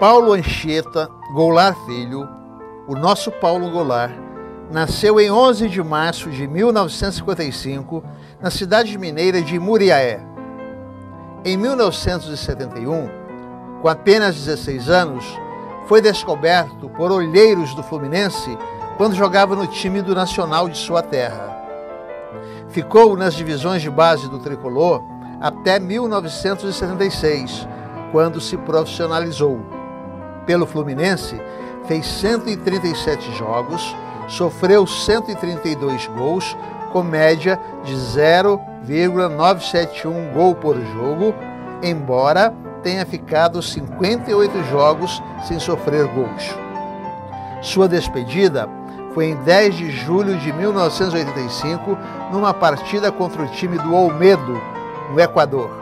Paulo Anchieta Goulart Filho, o nosso Paulo Goulart, nasceu em 11 de março de 1955 na cidade mineira de Muriaé. Em 1971, com apenas 16 anos, foi descoberto por olheiros do Fluminense quando jogava no time do Nacional de sua terra. Ficou nas divisões de base do tricolor até 1976, quando se profissionalizou pelo Fluminense, fez 137 jogos, sofreu 132 gols, com média de 0,971 gol por jogo, embora tenha ficado 58 jogos sem sofrer gols. Sua despedida foi em 10 de julho de 1985, numa partida contra o time do Olmedo, no Equador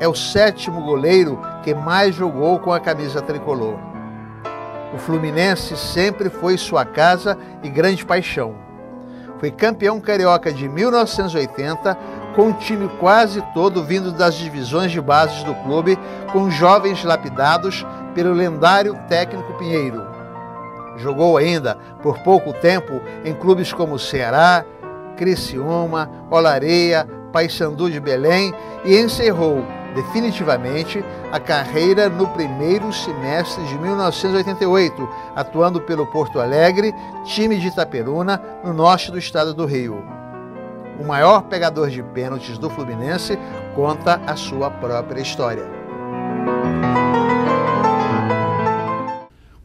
é o sétimo goleiro que mais jogou com a camisa tricolor. O Fluminense sempre foi sua casa e grande paixão. Foi campeão carioca de 1980, com um time quase todo vindo das divisões de bases do clube, com jovens lapidados pelo lendário técnico Pinheiro. Jogou ainda, por pouco tempo, em clubes como Ceará, Criciúma, Olareia, Paysandu de Belém e encerrou definitivamente a carreira no primeiro semestre de 1988, atuando pelo Porto Alegre, time de Itaperuna, no norte do estado do Rio. O maior pegador de pênaltis do Fluminense conta a sua própria história.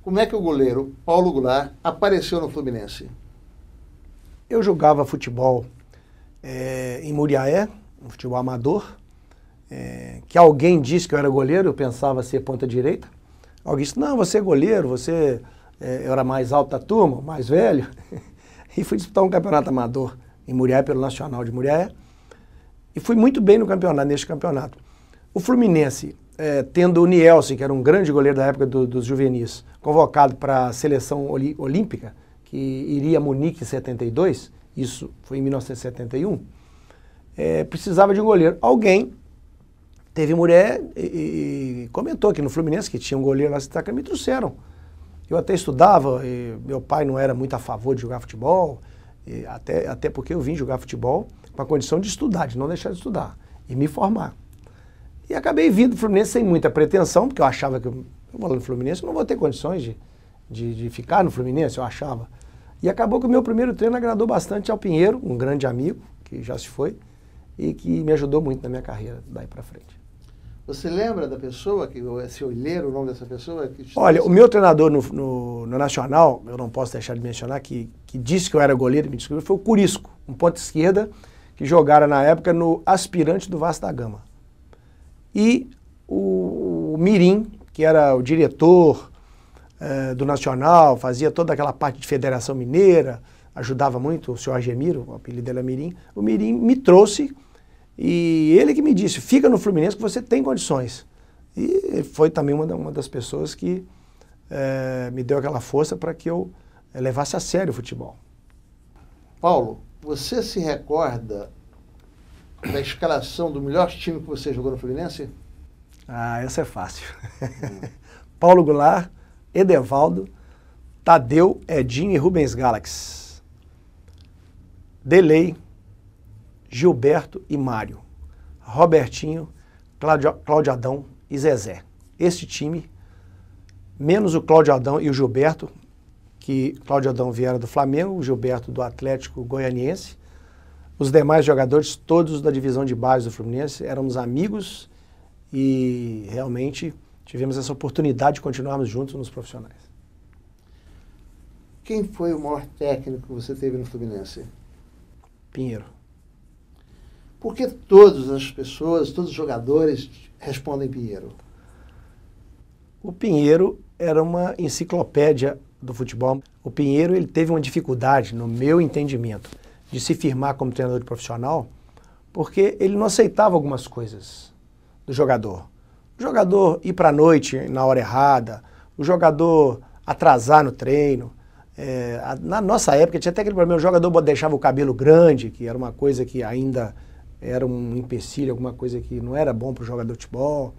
Como é que o goleiro Paulo Goulart apareceu no Fluminense? Eu jogava futebol é, em Muriaé, um futebol amador é, que alguém disse que eu era goleiro, eu pensava ser ponta direita. Alguém disse, não, você é goleiro, você é, eu era mais alto da turma, mais velho. e fui disputar um campeonato amador em Muriaé, pelo Nacional de Muriaé. E fui muito bem no campeonato, neste campeonato. O Fluminense, é, tendo o Nielsen, que era um grande goleiro da época do, dos juvenis, convocado para a seleção olí, olímpica, que iria a Munique em 72, isso foi em 1971, é, precisava de um goleiro. Alguém Teve mulher e, e comentou que no Fluminense, que tinha um goleiro lá, que me trouxeram. Eu até estudava, meu pai não era muito a favor de jogar futebol, até, até porque eu vim jogar futebol com a condição de estudar, de não deixar de estudar e me formar. E acabei vindo do Fluminense sem muita pretensão, porque eu achava que eu, eu vou lá no Fluminense, eu não vou ter condições de, de, de, ficar no Fluminense, eu achava. E acabou que o meu primeiro treino agradou bastante ao Pinheiro, um grande amigo, que já se foi, e que me ajudou muito na minha carreira daí para frente. Você lembra da pessoa, que é se eu ler o nome dessa pessoa? Olha, disse... o meu treinador no, no, no, Nacional, eu não posso deixar de mencionar, que, que disse que eu era goleiro me descobriu, foi o Curisco, um ponto esquerda, que jogara na época no aspirante do Vasco da Gama. E o, o Mirim, que era o diretor eh, do Nacional, fazia toda aquela parte de Federação Mineira, ajudava muito o senhor Argemiro, o apelido dele era é Mirim, o Mirim me trouxe e ele que me disse, fica no Fluminense que você tem condições. E foi também uma, uma das pessoas que é, me deu aquela força para que eu eh, levasse a sério o futebol. Paulo, você se recorda da escalação do melhor time que você jogou no Fluminense? Ah, essa é fácil. Hum. Paulo Goulart, Edevaldo, Tadeu, Edinho e Rubens Galax. Delay, Gilberto e Mário, Robertinho, Cláudio, Adão e Zezé. Este time, menos o Cláudio Adão e o Gilberto, que Cláudio Adão viera do Flamengo, o Gilberto do Atlético Goianiense, os demais jogadores, todos da divisão de base do Fluminense, éramos amigos e realmente tivemos essa oportunidade de continuarmos juntos nos profissionais. Quem foi o maior técnico que você teve no Fluminense? Pinheiro. Por que todas as pessoas, todos os jogadores respondem Pinheiro? O Pinheiro era uma enciclopédia do futebol. O Pinheiro ele teve uma dificuldade, no meu entendimento, de se firmar como treinador profissional, porque ele não aceitava algumas coisas do jogador. O jogador ir para a noite na hora errada, o jogador atrasar no treino. É, na nossa época tinha até aquele problema, o jogador deixava o cabelo grande, que era uma coisa que ainda era um empecilho, alguma coisa que não era bom para o jogador de futebol.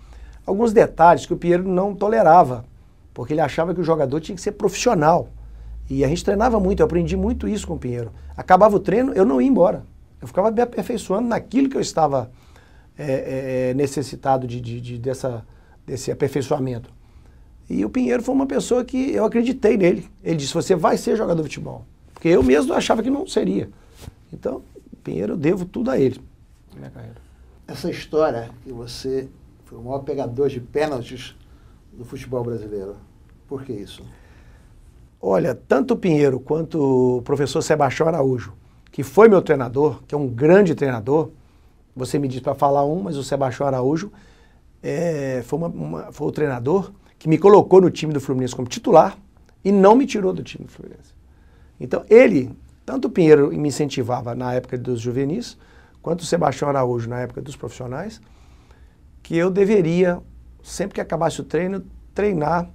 Alguns detalhes que o Pinheiro não tolerava, porque ele achava que o jogador tinha que ser profissional. E a gente treinava muito, eu aprendi muito isso com o Pinheiro. Acabava o treino, eu não ia embora. Eu ficava me aperfeiçoando naquilo que eu estava é, é, necessitado de, de, de, dessa, desse aperfeiçoamento. E o Pinheiro foi uma pessoa que eu acreditei nele. Ele disse: Você vai ser jogador de futebol. Porque eu mesmo achava que não seria. Então, Pinheiro, eu devo tudo a ele na minha carreira. Essa história que você foi o maior pegador de pênaltis do futebol brasileiro. Por que isso? Olha, tanto o Pinheiro quanto o professor Sebastião Araújo, que foi meu treinador, que é um grande treinador, você me diz para falar um, mas o Sebastião Araújo é, foi, uma, uma, foi o treinador que me colocou no time do Fluminense como titular e não me tirou do time do Fluminense. Então, ele, tanto o Pinheiro me incentivava na época dos juvenis, quanto o Sebastião Araújo na época dos profissionais, que eu deveria, sempre que acabasse o treino, treinar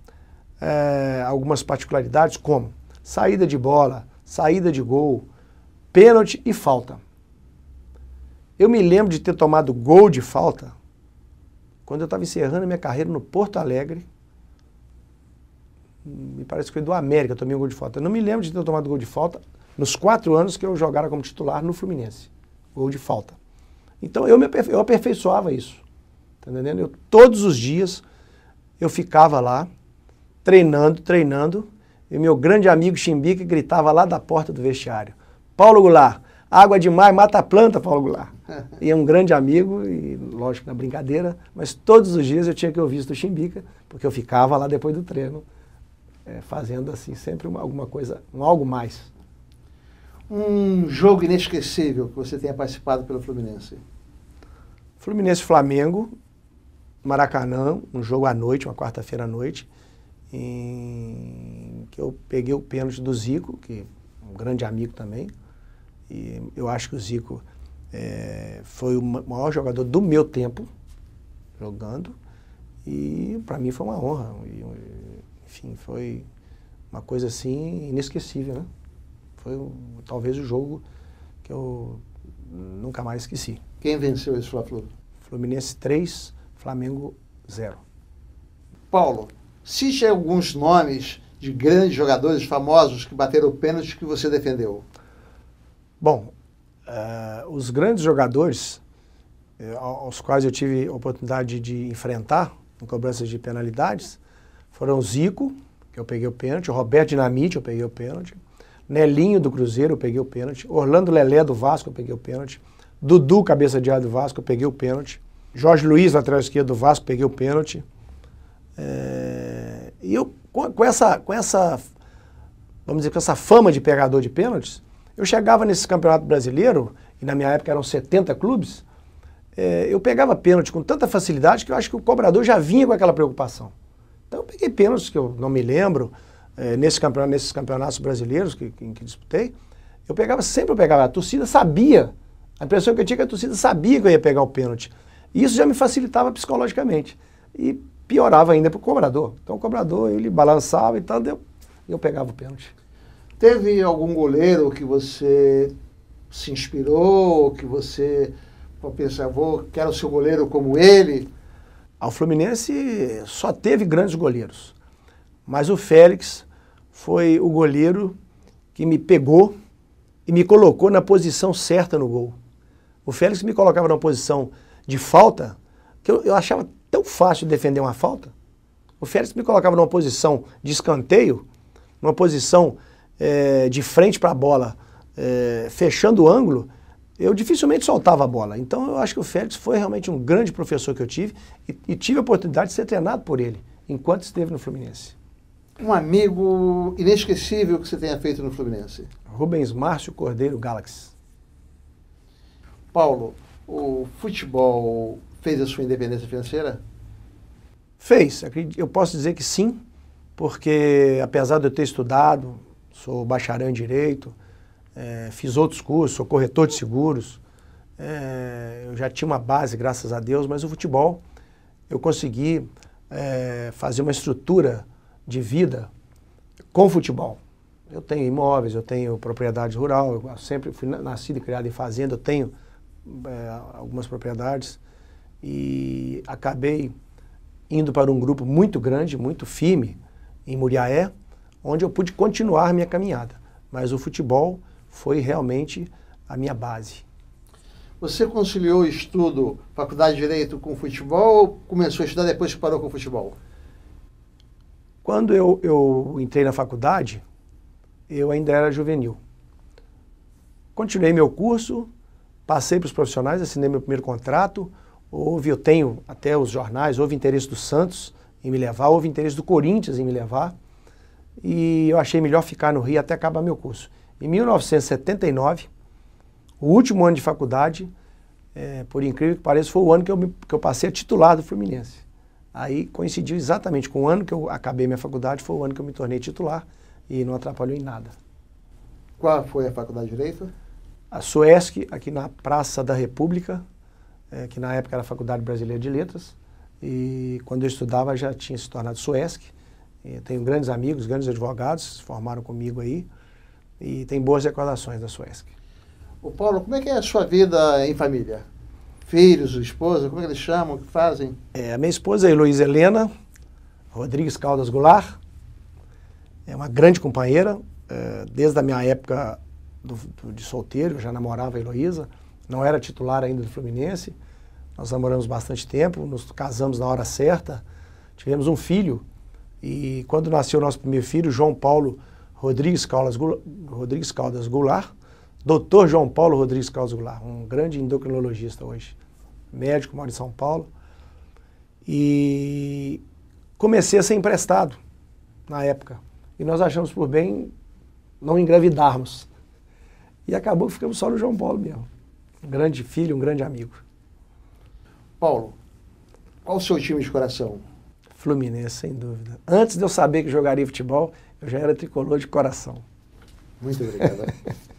é, algumas particularidades, como saída de bola, saída de gol, pênalti e falta. Eu me lembro de ter tomado gol de falta quando eu estava encerrando minha carreira no Porto Alegre. Me parece que foi do América, tomei um gol de falta. Eu não me lembro de ter tomado gol de falta nos quatro anos que eu jogara como titular no Fluminense ou de falta. Então eu, me, aperfei eu aperfeiçoava isso. Tá entendendo? Eu, todos os dias eu ficava lá, treinando, treinando, e meu grande amigo Chimbica gritava lá da porta do vestiário: Paulo Goulart, água demais mata a planta, Paulo Goulart. e é um grande amigo, e lógico na brincadeira, mas todos os dias eu tinha que ouvir isso do Chimbica, porque eu ficava lá depois do treino, é, fazendo assim sempre uma, alguma coisa, um algo mais um jogo inesquecível que você tenha participado pelo Fluminense? Fluminense Flamengo, Maracanã, um jogo à noite, uma quarta-feira à noite, em que eu peguei o pênalti do Zico, que é um grande amigo também. E eu acho que o Zico é, foi o maior jogador do meu tempo jogando. E para mim foi uma honra. E, enfim, foi uma coisa assim inesquecível, né? Foi talvez o jogo que eu nunca mais esqueci. Quem venceu esse Fla-Flu? Fluminense 3, Flamengo 0. Paulo, cite alguns nomes de grandes jogadores famosos que bateram o pênalti que você defendeu. Bom, uh, os grandes jogadores uh, aos quais eu tive oportunidade de enfrentar em cobranças de penalidades foram o Zico, que eu peguei o pênalti, o Roberto Dinamite, eu peguei o pênalti, Nelinho do Cruzeiro, eu peguei o pênalti. Orlando Lelé do Vasco, eu peguei o pênalti. Dudu, cabeça de ar do Vasco, eu peguei o pênalti. Jorge Luiz, lateral esquerdo do Vasco, peguei o pênalti. É... E eu, com, com, essa, com essa, vamos dizer, com essa fama de pegador de pênaltis, eu chegava nesse campeonato brasileiro, e na minha época eram 70 clubes, é, eu pegava pênalti com tanta facilidade que eu acho que o cobrador já vinha com aquela preocupação. Então eu peguei pênaltis que eu não me lembro, é, nesse campeonato, nesses campeonatos brasileiros que, que, que disputei, eu pegava, sempre eu pegava, a torcida sabia. A impressão que eu tinha é que a torcida sabia que eu ia pegar o pênalti. E isso já me facilitava psicologicamente. E piorava ainda para o cobrador. Então o cobrador, ele balançava e tal, eu, eu pegava o pênalti. Teve algum goleiro que você se inspirou, que você pensava, vou, quero ser goleiro como ele? Ao Fluminense só teve grandes goleiros. Mas o Félix, foi o goleiro que me pegou e me colocou na posição certa no gol. O Félix me colocava numa posição de falta que eu, eu achava tão fácil defender uma falta. O Félix me colocava numa posição de escanteio, numa posição é, de frente para a bola, é, fechando o ângulo, eu dificilmente soltava a bola. Então eu acho que o Félix foi realmente um grande professor que eu tive e, e tive a oportunidade de ser treinado por ele enquanto esteve no Fluminense um amigo inesquecível que você tenha feito no Fluminense? Rubens Márcio Cordeiro Galaxy. Paulo, o futebol fez a sua independência financeira? Fez. Eu posso dizer que sim, porque apesar de eu ter estudado, sou bacharel em Direito, é, fiz outros cursos, sou corretor de seguros, é, eu já tinha uma base, graças a Deus, mas o futebol eu consegui é, fazer uma estrutura de vida com futebol. Eu tenho imóveis, eu tenho propriedade rural, eu sempre fui nascido e criado em fazenda, eu tenho é, algumas propriedades e acabei indo para um grupo muito grande, muito firme, em Muriaé, onde eu pude continuar minha caminhada. Mas o futebol foi realmente a minha base. Você conciliou estudo, faculdade de Direito com futebol ou começou a estudar depois que parou com o futebol? Quando eu eu entrei na faculdade, eu ainda era juvenil. Continuei meu curso, passei para os profissionais, assinei meu primeiro contrato, houve, eu tenho até os jornais, houve interesse do Santos em me levar, houve interesse do Corinthians em me levar, e eu achei melhor ficar no Rio até acabar meu curso. Em 1979, o último ano de faculdade, é, por incrível que pareça, foi o ano que eu, que eu passei a titular do Fluminense. Aí coincidiu exatamente com o ano que eu acabei minha faculdade, foi o ano que eu me tornei titular e não atrapalhou em nada. Qual foi a faculdade de Direito? A SUESC, aqui na Praça da República, é, que na época era a Faculdade Brasileira de Letras. E quando eu estudava já tinha se tornado SUESC. tenho grandes amigos, grandes advogados, se formaram comigo aí. E tem boas recordações da SUESC. O Paulo, como é que é a sua vida em família? filhos, esposa, como é que eles chamam, o que fazem? É, a minha esposa é Heloísa Helena Rodrigues Caldas Goulart. É uma grande companheira. É, desde a minha época do, do, de solteiro, eu já namorava a Heloísa. Não era titular ainda do Fluminense. Nós namoramos bastante tempo, nos casamos na hora certa. Tivemos um filho. E quando nasceu o nosso primeiro filho, João Paulo Rodrigues Caldas Rodrigues Caldas Goulart Doutor João Paulo Rodrigues Goulart, um grande endocrinologista hoje, médico, mora em São Paulo. E comecei a ser emprestado na época. E nós achamos por bem não engravidarmos. E acabou que ficamos só no João Paulo mesmo. Um grande filho, um grande amigo. Paulo, qual o seu time de coração? Fluminense, sem dúvida. Antes de eu saber que jogaria futebol, eu já era tricolor de coração. Muito obrigado.